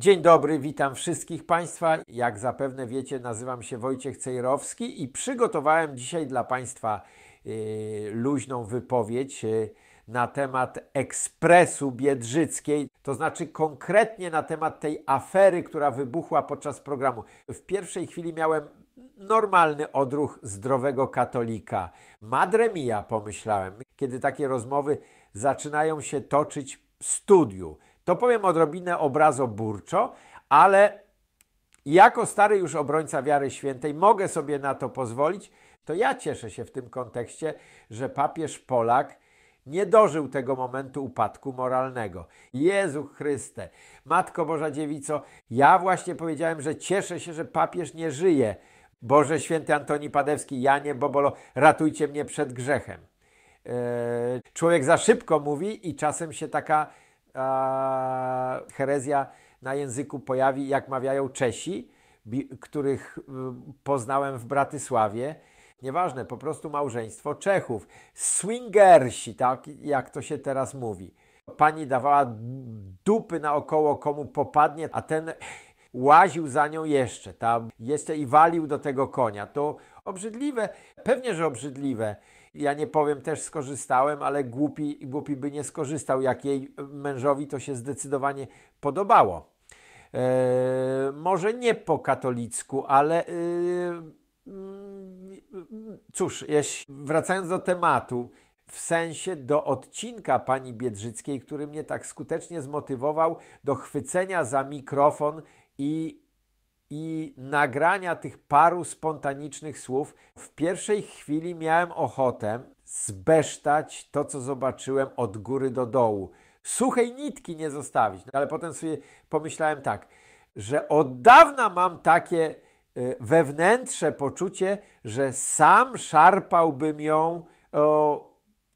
Dzień dobry, witam wszystkich Państwa. Jak zapewne wiecie, nazywam się Wojciech Cejrowski i przygotowałem dzisiaj dla Państwa yy, luźną wypowiedź yy, na temat ekspresu biedrzyckiej, to znaczy konkretnie na temat tej afery, która wybuchła podczas programu. W pierwszej chwili miałem normalny odruch zdrowego katolika. Madre mia, pomyślałem, kiedy takie rozmowy zaczynają się toczyć w studiu to powiem odrobinę obrazoburczo, ale jako stary już obrońca wiary świętej mogę sobie na to pozwolić, to ja cieszę się w tym kontekście, że papież Polak nie dożył tego momentu upadku moralnego. Jezu Chryste, Matko Boża Dziewico, ja właśnie powiedziałem, że cieszę się, że papież nie żyje. Boże święty Antoni Padewski, Janie Bobolo, ratujcie mnie przed grzechem. E, człowiek za szybko mówi i czasem się taka herezja na języku pojawi, jak mawiają Czesi, których y, poznałem w Bratysławie. Nieważne, po prostu małżeństwo Czechów. Swingersi, tak jak to się teraz mówi. Pani dawała dupy naokoło komu popadnie, a ten łaził za nią jeszcze, tam jeszcze i walił do tego konia. To obrzydliwe, pewnie, że obrzydliwe ja nie powiem też skorzystałem, ale głupi, głupi by nie skorzystał, jak jej e, mężowi to się zdecydowanie podobało. E, może nie po katolicku, ale yy, cóż, jeśli, wracając do tematu, w sensie do odcinka pani Biedrzyckiej, który mnie tak skutecznie zmotywował do chwycenia za mikrofon i i nagrania tych paru spontanicznych słów, w pierwszej chwili miałem ochotę zbesztać to, co zobaczyłem od góry do dołu. Suchej nitki nie zostawić, no, ale potem sobie pomyślałem tak, że od dawna mam takie y, wewnętrzne poczucie, że sam szarpałbym ją o,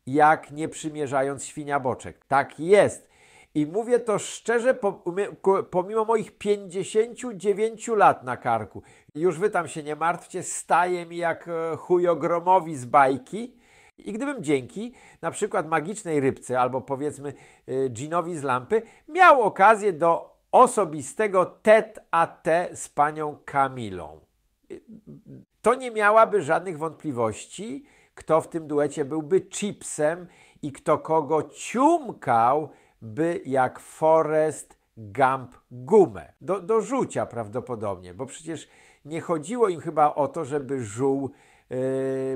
jak nie przymierzając świnia boczek. Tak jest. I mówię to szczerze, pomimo moich 59 lat na karku, już wy tam się nie martwcie, staje mi jak e, ogromowi z bajki. I gdybym dzięki na przykład magicznej rybce albo powiedzmy e, dżinowi z lampy miał okazję do osobistego tete a tete z panią Kamilą, to nie miałaby żadnych wątpliwości, kto w tym duecie byłby chipsem i kto kogo ciumkał by jak Forest Gump gumę. Do, do rzucia prawdopodobnie, bo przecież nie chodziło im chyba o to, żeby żuł yy,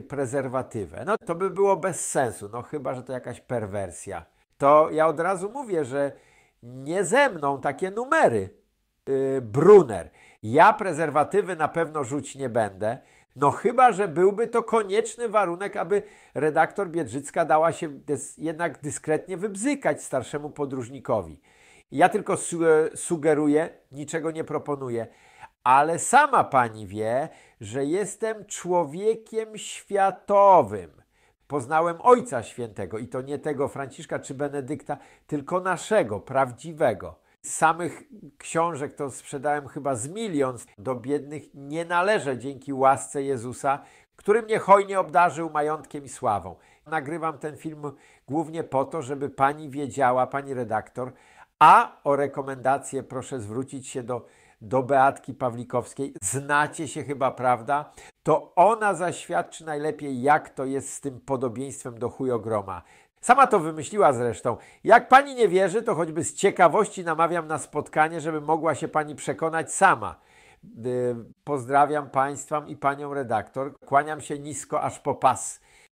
prezerwatywę. No to by było bez sensu, no chyba, że to jakaś perwersja. To ja od razu mówię, że nie ze mną takie numery. Yy, Brunner. Ja prezerwatywy na pewno rzuć nie będę. No chyba, że byłby to konieczny warunek, aby redaktor Biedrzycka dała się jednak dyskretnie wybzykać starszemu podróżnikowi. Ja tylko su e, sugeruję, niczego nie proponuję, ale sama pani wie, że jestem człowiekiem światowym. Poznałem Ojca Świętego i to nie tego Franciszka czy Benedykta, tylko naszego, prawdziwego. Samych książek to sprzedałem chyba z milion. Do biednych nie należę dzięki łasce Jezusa, który mnie hojnie obdarzył majątkiem i sławą. Nagrywam ten film głównie po to, żeby pani wiedziała, pani redaktor, a o rekomendację proszę zwrócić się do, do Beatki Pawlikowskiej. Znacie się chyba, prawda? To ona zaświadczy najlepiej, jak to jest z tym podobieństwem do chujogroma. Sama to wymyśliła zresztą. Jak pani nie wierzy, to choćby z ciekawości namawiam na spotkanie, żeby mogła się pani przekonać sama. Y, pozdrawiam państwa i panią redaktor. Kłaniam się nisko aż po pas.